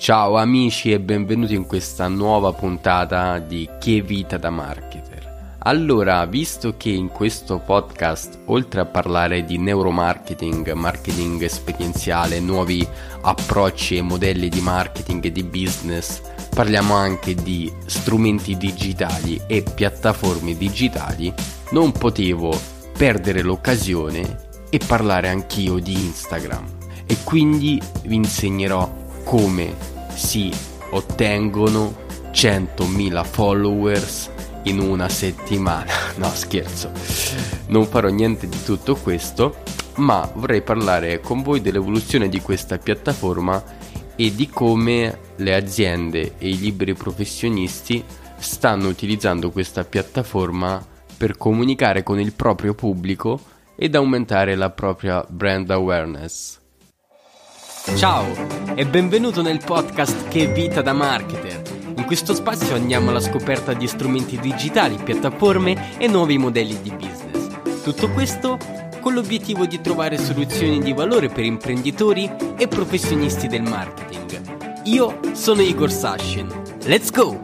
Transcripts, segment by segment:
Ciao amici e benvenuti in questa nuova puntata di Che vita da marketer. Allora, visto che in questo podcast, oltre a parlare di neuromarketing, marketing esperienziale, nuovi approcci e modelli di marketing e di business, parliamo anche di strumenti digitali e piattaforme digitali, non potevo perdere l'occasione e parlare anch'io di Instagram. E quindi vi insegnerò come si ottengono 100.000 followers in una settimana. No, scherzo. Non farò niente di tutto questo, ma vorrei parlare con voi dell'evoluzione di questa piattaforma e di come le aziende e i liberi professionisti stanno utilizzando questa piattaforma per comunicare con il proprio pubblico ed aumentare la propria brand awareness. Ciao e benvenuto nel podcast Che vita da marketer. In questo spazio andiamo alla scoperta di strumenti digitali, piattaforme e nuovi modelli di business. Tutto questo con l'obiettivo di trovare soluzioni di valore per imprenditori e professionisti del marketing. Io sono Igor Sashin. Let's go!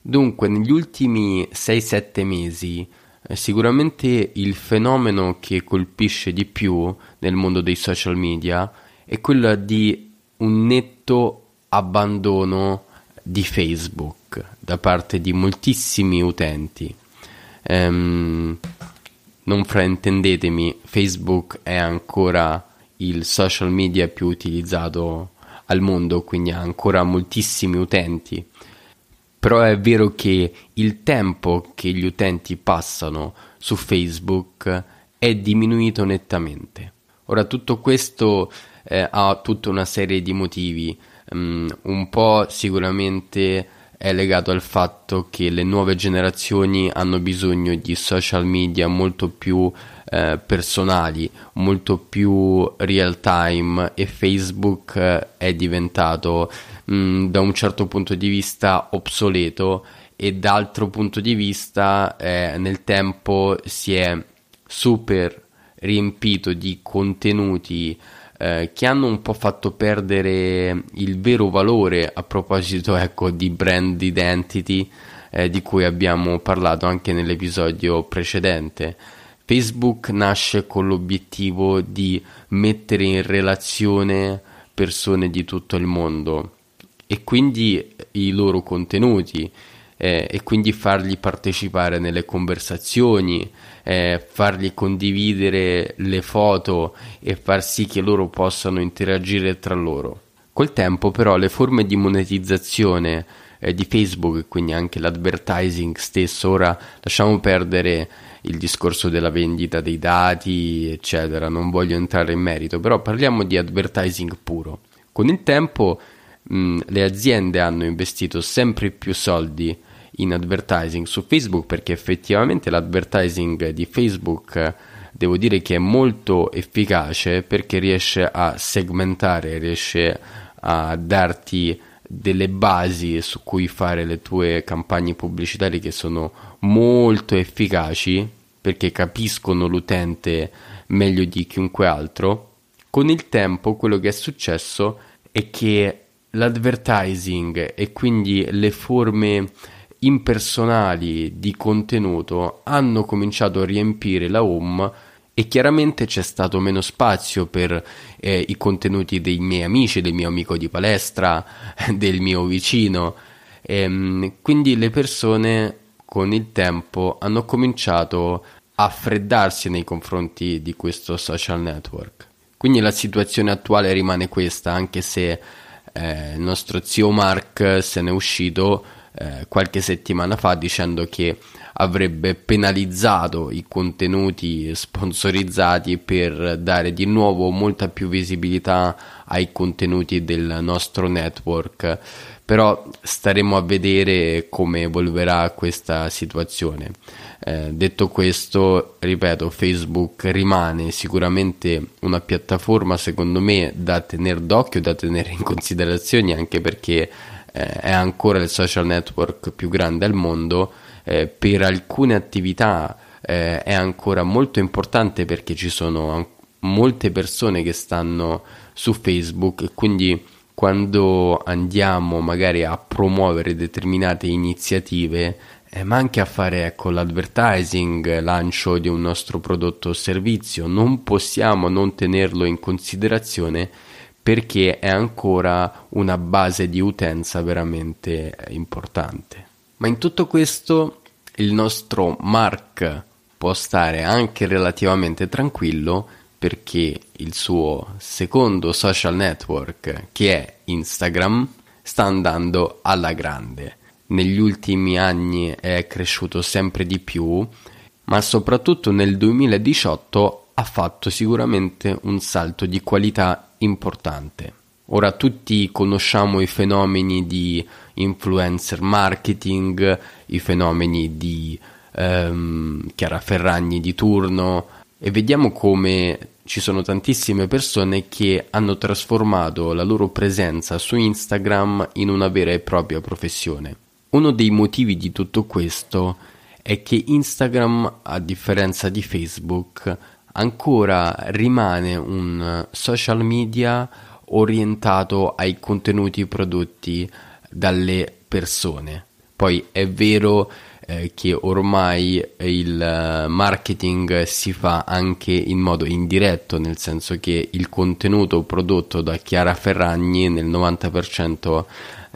Dunque, negli ultimi 6-7 mesi Sicuramente il fenomeno che colpisce di più nel mondo dei social media è quello di un netto abbandono di Facebook da parte di moltissimi utenti. Um, non fraintendetemi, Facebook è ancora il social media più utilizzato al mondo, quindi ha ancora moltissimi utenti però è vero che il tempo che gli utenti passano su Facebook è diminuito nettamente. Ora tutto questo eh, ha tutta una serie di motivi, um, un po' sicuramente è legato al fatto che le nuove generazioni hanno bisogno di social media molto più eh, personali, molto più real time e Facebook eh, è diventato mh, mm, da un certo punto di vista obsoleto e d'altro punto di vista eh, nel tempo si è super riempito di contenuti eh, che hanno un po' fatto perdere il vero valore a proposito ecco, di brand identity eh, di cui abbiamo parlato anche nell'episodio precedente. Facebook nasce con l'obiettivo di mettere in relazione persone di tutto il mondo e quindi eh, i loro contenuti eh, e quindi fargli partecipare nelle conversazioni, eh, farli condividere le foto e far sì che loro possano interagire tra loro. Col tempo però le forme di monetizzazione eh, di Facebook e quindi anche l'advertising stesso, ora lasciamo perdere il discorso della vendita dei dati eccetera, non voglio entrare in merito, però parliamo di advertising puro. Con il tempo mh, mm, le aziende hanno investito sempre più soldi in advertising su Facebook perché effettivamente l'advertising di Facebook devo dire che è molto efficace perché riesce a segmentare, riesce a darti delle basi su cui fare le tue campagne pubblicitarie che sono molto efficaci perché capiscono l'utente meglio di chiunque altro. Con il tempo quello che è successo è che l'advertising e quindi le forme impersonali di contenuto hanno cominciato a riempire la home e chiaramente c'è stato meno spazio per eh, i contenuti dei miei amici, del mio amico di palestra, del mio vicino. E, ehm, quindi le persone con il tempo hanno cominciato a freddarsi nei confronti di questo social network. Quindi la situazione attuale rimane questa, anche se eh, il nostro zio Mark se n'è uscito eh, qualche settimana fa dicendo che avrebbe penalizzato i contenuti sponsorizzati per dare di nuovo molta più visibilità ai contenuti del nostro network però staremo a vedere come evolverà questa situazione eh, detto questo, ripeto, Facebook rimane sicuramente una piattaforma secondo me da tenere d'occhio, da tenere in considerazione anche perché eh, è ancora il social network più grande al mondo. Eh, per alcune attività eh, è ancora molto importante perché ci sono molte persone che stanno su Facebook e quindi quando andiamo magari a promuovere determinate iniziative eh, ma anche a fare ecco, l'advertising, lancio di un nostro prodotto o servizio. Non possiamo non tenerlo in considerazione perché è ancora una base di utenza veramente eh, importante. Ma in tutto questo il nostro Mark può stare anche relativamente tranquillo perché il suo secondo social network, che è Instagram, sta andando alla grande negli ultimi anni è cresciuto sempre di più, ma soprattutto nel 2018 ha fatto sicuramente un salto di qualità importante. Ora tutti conosciamo i fenomeni di influencer marketing, i fenomeni di ehm, Chiara Ferragni di turno e vediamo come ci sono tantissime persone che hanno trasformato la loro presenza su Instagram in una vera e propria professione. Uno dei motivi di tutto questo è che Instagram, a differenza di Facebook, ancora rimane un social media orientato ai contenuti prodotti dalle persone. Poi è vero eh, che ormai il eh, marketing si fa anche in modo indiretto, nel senso che il contenuto prodotto da Chiara Ferragni nel 90%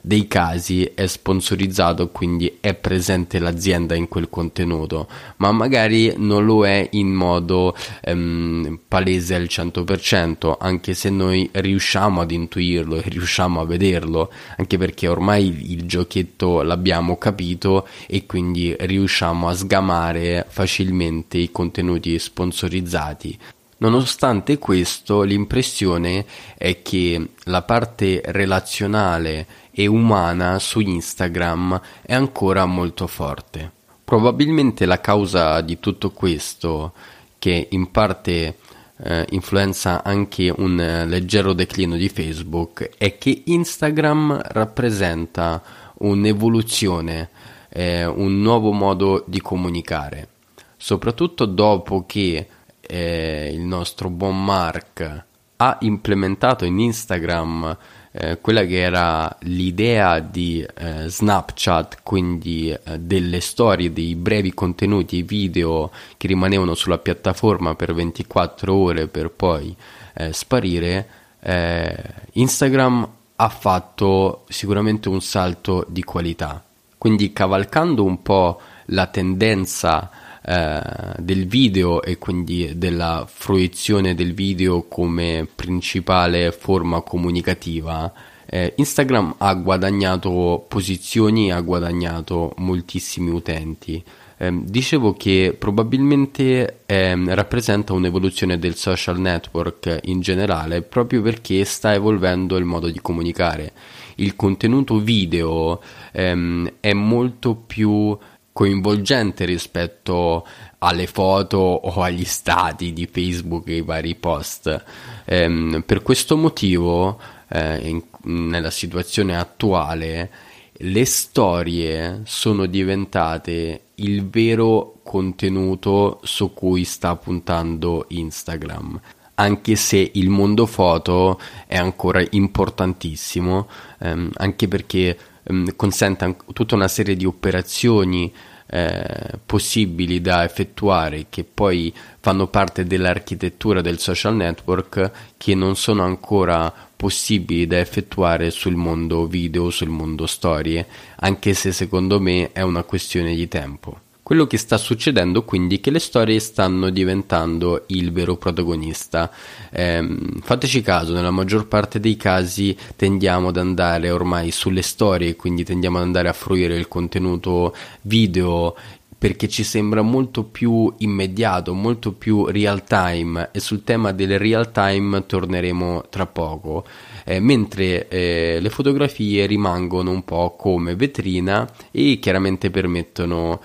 dei casi è sponsorizzato, quindi è presente l'azienda in quel contenuto, ma magari non lo è in modo ehm, palese al 100%, anche se noi riusciamo ad intuirlo e riusciamo a vederlo, anche perché ormai il giochetto l'abbiamo capito e quindi riusciamo a sgamare facilmente i contenuti sponsorizzati. Nonostante questo, l'impressione è che la parte relazionale e umana su Instagram è ancora molto forte. Probabilmente la causa di tutto questo, che in parte eh, influenza anche un eh, leggero declino di Facebook, è che Instagram rappresenta un'evoluzione, eh, un nuovo modo di comunicare, soprattutto dopo che eh, il nostro buon Mark ha implementato in Instagram eh, quella che era l'idea di eh, Snapchat, quindi eh, delle storie, dei brevi contenuti video che rimanevano sulla piattaforma per 24 ore per poi eh, sparire, eh, Instagram ha fatto sicuramente un salto di qualità. Quindi cavalcando un po' la tendenza eh, del video e quindi della fruizione del video come principale forma comunicativa, eh, Instagram ha guadagnato posizioni, ha guadagnato moltissimi utenti. Eh, dicevo che probabilmente eh, rappresenta un'evoluzione del social network in generale proprio perché sta evolvendo il modo di comunicare. Il contenuto video ehm, è molto più coinvolgente rispetto alle foto o agli stati di Facebook e i vari post. Ehm, per questo motivo, eh, in, nella situazione attuale, le storie sono diventate il vero contenuto su cui sta puntando Instagram anche se il mondo foto è ancora importantissimo, ehm, anche perché Ehm, consente tutta una serie di operazioni eh, possibili da effettuare che poi fanno parte dell'architettura del social network che non sono ancora possibili da effettuare sul mondo video, sul mondo storie, anche se secondo me è una questione di tempo. Quello che sta succedendo quindi è che le storie stanno diventando il vero protagonista. Ehm, fateci caso, nella maggior parte dei casi tendiamo ad andare ormai sulle storie, quindi tendiamo ad andare a fruire il contenuto video perché ci sembra molto più immediato, molto più real time e sul tema del real time torneremo tra poco, eh, mentre eh, le fotografie rimangono un po' come vetrina e chiaramente permettono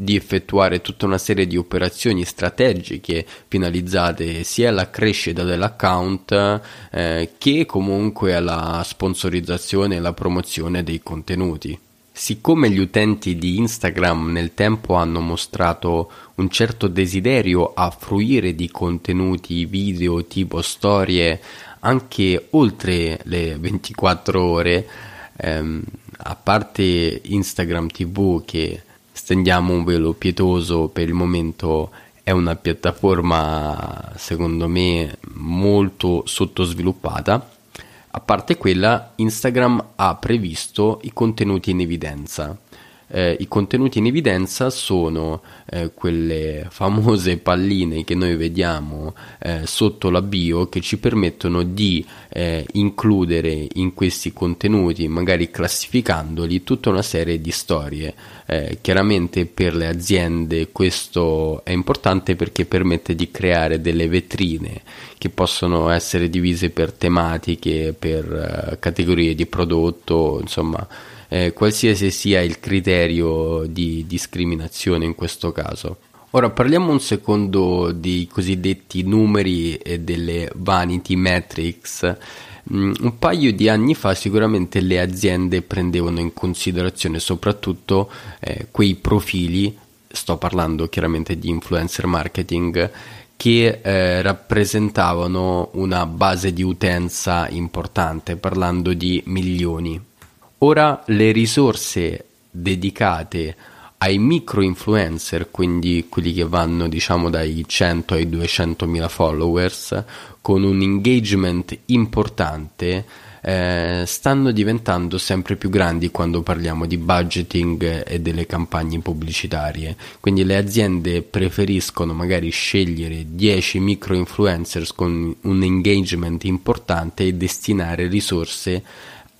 di effettuare tutta una serie di operazioni strategiche finalizzate sia alla crescita dell'account eh, che comunque alla sponsorizzazione e alla promozione dei contenuti. Siccome gli utenti di Instagram nel tempo hanno mostrato un certo desiderio a fruire di contenuti video tipo storie anche oltre le 24 ore, ehm, a parte Instagram TV che stendiamo un velo pietoso per il momento è una piattaforma secondo me molto sottosviluppata a parte quella Instagram ha previsto i contenuti in evidenza eh, i contenuti in evidenza sono eh, quelle famose palline che noi vediamo eh, sotto la bio che ci permettono di eh, includere in questi contenuti, magari classificandoli, tutta una serie di storie. Eh, chiaramente per le aziende questo è importante perché permette di creare delle vetrine che possono essere divise per tematiche, per eh, categorie di prodotto, insomma eh, qualsiasi sia il criterio di discriminazione in questo caso. Ora parliamo un secondo dei cosiddetti numeri e delle vanity metrics. Mm, un paio di anni fa sicuramente le aziende prendevano in considerazione soprattutto eh, quei profili, sto parlando chiaramente di influencer marketing, che eh, rappresentavano una base di utenza importante, parlando di milioni Ora le risorse dedicate ai micro influencer, quindi quelli che vanno diciamo dai 100 ai 200 mila followers, con un engagement importante, eh, stanno diventando sempre più grandi quando parliamo di budgeting e delle campagne pubblicitarie. Quindi le aziende preferiscono magari scegliere 10 micro influencers con un engagement importante e destinare risorse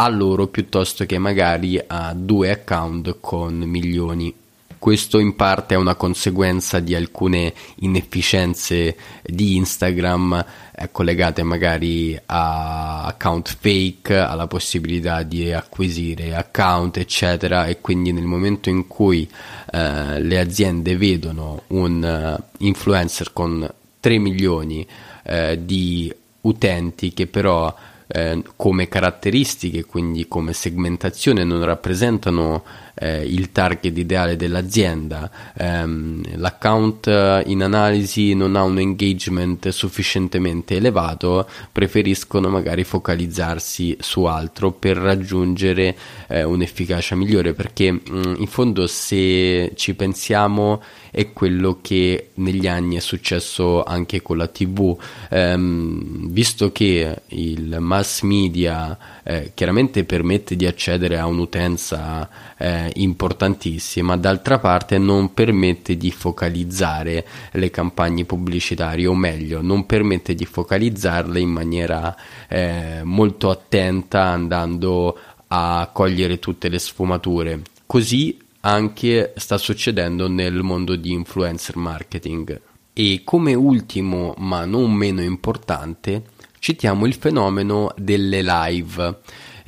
a loro piuttosto che magari a due account con milioni. Questo in parte è una conseguenza di alcune inefficienze di Instagram eh, collegate magari a account fake, alla possibilità di acquisire account eccetera e quindi nel momento in cui eh, le aziende vedono un eh, influencer con 3 milioni eh, di utenti che però Ehm, come caratteristiche, quindi come segmentazione, non rappresentano eh, il target ideale dell'azienda. Ehm, l'account eh, in analisi non ha un engagement sufficientemente elevato, preferiscono magari focalizzarsi su altro per raggiungere eh, un'efficacia migliore, perché mh, mm, in fondo se ci pensiamo è quello che negli anni è successo anche con la tv ehm, visto che il mass media eh, chiaramente permette di accedere a un'utenza eh, importantissima d'altra parte non permette di focalizzare le campagne pubblicitarie o meglio non permette di focalizzarle in maniera eh, molto attenta andando a cogliere tutte le sfumature così anche sta succedendo nel mondo di influencer marketing. E come ultimo, ma non meno importante, citiamo il fenomeno delle live.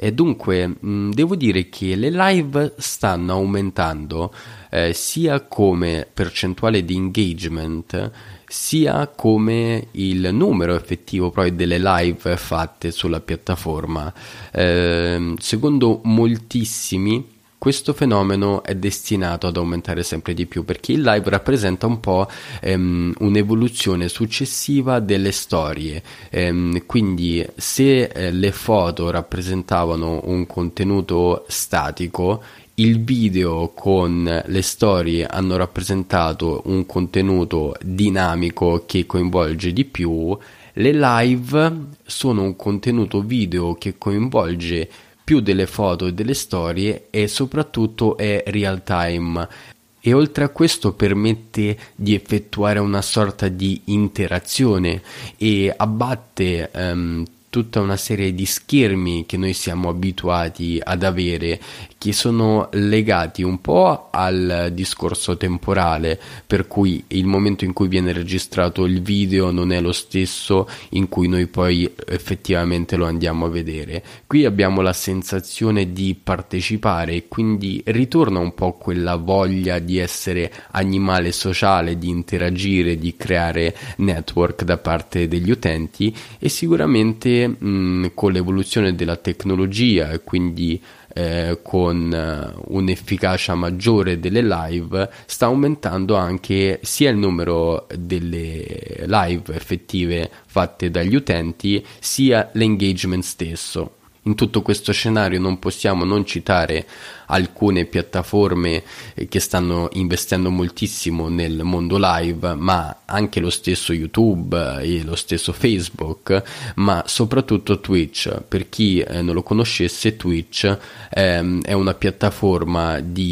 E dunque, mm, devo dire che le live stanno aumentando eh, sia come percentuale di engagement sia come il numero effettivo poi delle live fatte sulla piattaforma. Eh, secondo moltissimi questo fenomeno è destinato ad aumentare sempre di più perché il live rappresenta un po' ehm, un'evoluzione successiva delle storie. Ehm, quindi se eh, le foto rappresentavano un contenuto statico, il video con le storie hanno rappresentato un contenuto dinamico che coinvolge di più. Le live sono un contenuto video che coinvolge più delle foto e delle storie e soprattutto è real time e oltre a questo permette di effettuare una sorta di interazione e abbatte um, tutta una serie di schermi che noi siamo abituati ad avere che sono legati un po' al discorso temporale, per cui il momento in cui viene registrato il video non è lo stesso in cui noi poi effettivamente lo andiamo a vedere. Qui abbiamo la sensazione di partecipare e quindi ritorna un po' quella voglia di essere animale sociale, di interagire, di creare network da parte degli utenti e sicuramente mh, con l'evoluzione della tecnologia e quindi eh, con eh, un'efficacia maggiore delle live, sta aumentando anche sia il numero delle live effettive fatte dagli utenti, sia l'engagement stesso. In tutto questo scenario non possiamo non citare alcune piattaforme eh, che stanno investendo moltissimo nel mondo live, ma anche lo stesso YouTube eh, e lo stesso Facebook, ma soprattutto Twitch. Per chi eh, non lo conoscesse, Twitch ehm, è una piattaforma di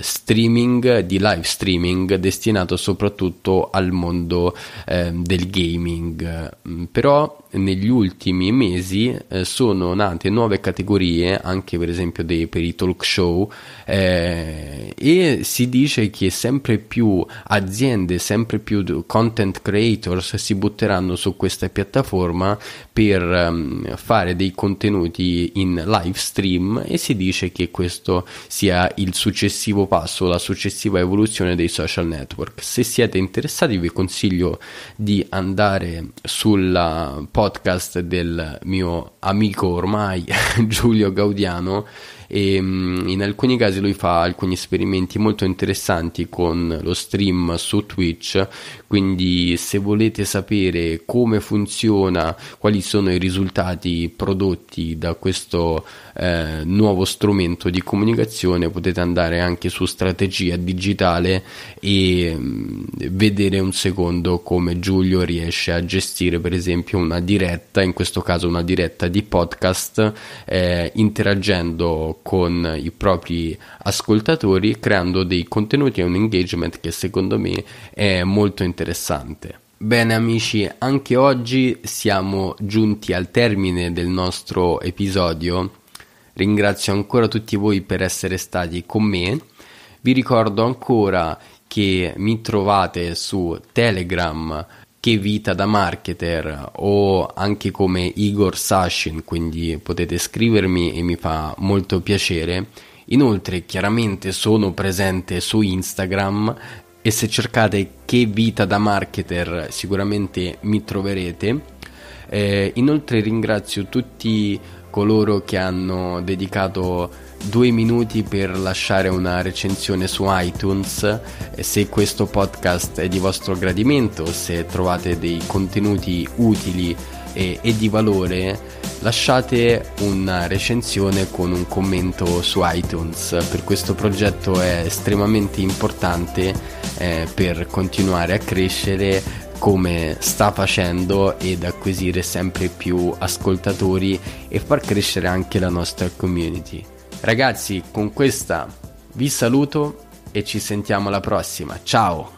streaming, di live streaming destinato soprattutto al mondo ehm, del gaming. Mm, però negli ultimi mesi sono nate nuove categorie, anche per esempio dei, per i talk show eh, e si dice che sempre più aziende, sempre più content creators si butteranno su questa piattaforma per um, fare dei contenuti in live stream e si dice che questo sia il successivo passo, la successiva evoluzione dei social network. Se siete interessati vi consiglio di andare sul podcast del mio amico ormai Giulio Gaudiano e mm, in alcuni casi lui fa alcuni esperimenti molto interessanti con lo stream su Twitch, quindi se volete sapere come funziona, quali sono i risultati prodotti da questo eh, nuovo strumento di comunicazione, potete andare anche su strategia digitale e mm, vedere un secondo come Giulio riesce a gestire per esempio una diretta, in questo caso una diretta di podcast, eh, interagendo con i propri ascoltatori creando dei contenuti e un engagement che secondo me è molto interessante. Bene amici, anche oggi siamo giunti al termine del nostro episodio. Ringrazio ancora tutti voi per essere stati con me. Vi ricordo ancora che mi trovate su Telegram che vita da marketer o anche come Igor Sashin, quindi potete scrivermi e mi fa molto piacere. Inoltre chiaramente sono presente su Instagram e se cercate che vita da marketer sicuramente mi troverete. Eh, inoltre ringrazio tutti coloro che hanno dedicato due minuti per lasciare una recensione su iTunes se questo podcast è di vostro gradimento, se trovate dei contenuti utili e, e di valore lasciate una recensione con un commento su iTunes per questo progetto è estremamente importante eh, per continuare a crescere come sta facendo ed acquisire sempre più ascoltatori e far crescere anche la nostra community. Ragazzi, con questa vi saluto e ci sentiamo alla prossima. Ciao!